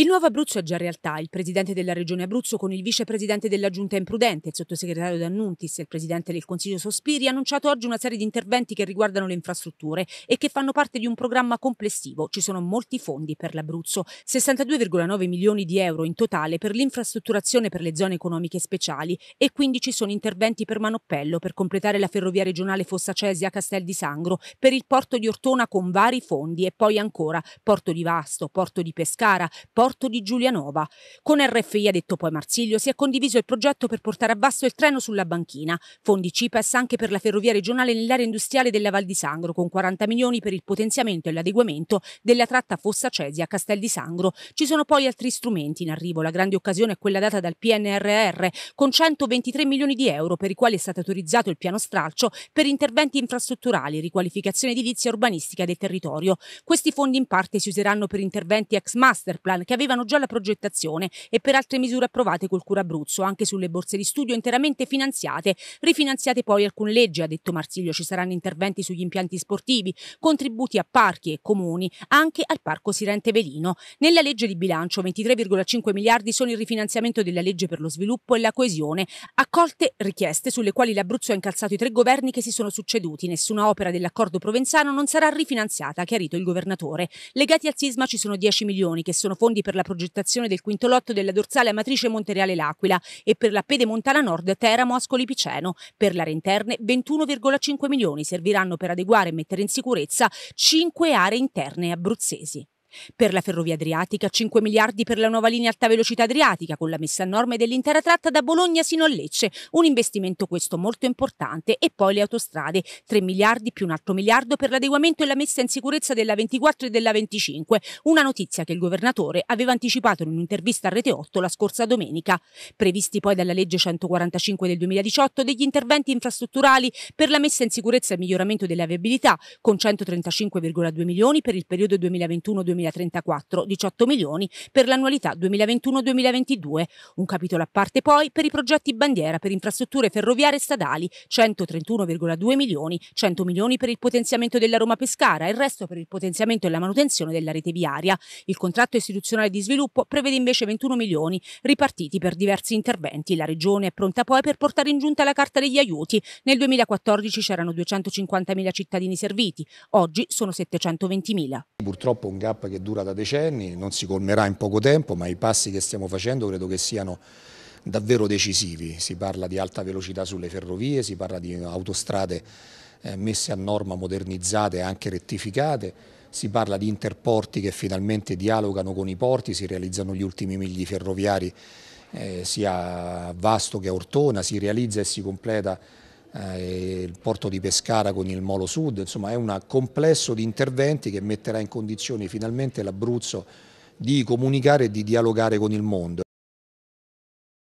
Il nuovo Abruzzo è già realtà. Il presidente della regione Abruzzo con il vicepresidente della giunta imprudente, il sottosegretario D'Annuntis e il presidente del Consiglio Sospiri ha annunciato oggi una serie di interventi che riguardano le infrastrutture e che fanno parte di un programma complessivo. Ci sono molti fondi per l'Abruzzo, 62,9 milioni di euro in totale per l'infrastrutturazione per le zone economiche speciali e 15 sono interventi per Manoppello per completare la ferrovia regionale Fossa Cesia Castel di Sangro, per il porto di Ortona con vari fondi e poi ancora Porto di Vasto, Porto di Pescara, Porto porto di Giulianova. Con RFI, ha detto poi Marsiglio, si è condiviso il progetto per portare a basso il treno sulla banchina, fondi CIPES anche per la ferrovia regionale nell'area industriale della Val di Sangro, con 40 milioni per il potenziamento e l'adeguamento della tratta Fossa Cesia a Castel di Sangro. Ci sono poi altri strumenti in arrivo, la grande occasione è quella data dal PNRR, con 123 milioni di euro per i quali è stato autorizzato il piano stralcio per interventi infrastrutturali, riqualificazione edilizia urbanistica del territorio. Questi fondi in parte si useranno per interventi ex master plan che avevano già la progettazione e per altre misure approvate col Cura Abruzzo, anche sulle borse di studio interamente finanziate, rifinanziate poi alcune leggi, ha detto Marsiglio, ci saranno interventi sugli impianti sportivi, contributi a parchi e comuni, anche al Parco Sirente Velino. Nella legge di bilancio 23,5 miliardi sono il rifinanziamento della legge per lo sviluppo e la coesione, accolte richieste sulle quali l'Abruzzo ha incalzato i tre governi che si sono succeduti. Nessuna opera dell'accordo provenzano non sarà rifinanziata, ha chiarito il governatore. Legati al sisma ci sono 10 milioni che sono fondi impieghi per la progettazione del quinto lotto della dorsale Amatrice Montereale L'Aquila e per la pedemontana nord Teramo Ascoli Piceno. Per l'area interne 21,5 milioni serviranno per adeguare e mettere in sicurezza 5 aree interne abruzzesi. Per la ferrovia adriatica 5 miliardi per la nuova linea alta velocità adriatica con la messa a norma dell'intera tratta da Bologna sino a Lecce, un investimento questo molto importante e poi le autostrade 3 miliardi più un altro miliardo per l'adeguamento e la messa in sicurezza della 24 e della 25, una notizia che il governatore aveva anticipato in un'intervista a Rete 8 la scorsa domenica. Previsti poi dalla legge 145 del 2018 degli interventi infrastrutturali per la messa in sicurezza e miglioramento della viabilità con 135,2 milioni per il periodo 2021 2022 2034, 18 milioni per l'annualità 2021-2022, un capitolo a parte poi per i progetti bandiera per infrastrutture ferroviarie e stradali, 131,2 milioni, 100 milioni per il potenziamento della Roma Pescara e il resto per il potenziamento e la manutenzione della rete viaria. Il contratto istituzionale di sviluppo prevede invece 21 milioni ripartiti per diversi interventi. La regione è pronta poi per portare in giunta la carta degli aiuti. Nel 2014 c'erano 250.000 cittadini serviti, oggi sono 720.000. Purtroppo un gap che dura da decenni, non si colmerà in poco tempo, ma i passi che stiamo facendo credo che siano davvero decisivi. Si parla di alta velocità sulle ferrovie, si parla di autostrade eh, messe a norma, modernizzate e anche rettificate, si parla di interporti che finalmente dialogano con i porti, si realizzano gli ultimi migli ferroviari eh, sia a Vasto che a Ortona, si realizza e si completa eh, il porto di Pescara con il Molo Sud, insomma è un complesso di interventi che metterà in condizione finalmente l'Abruzzo di comunicare e di dialogare con il mondo.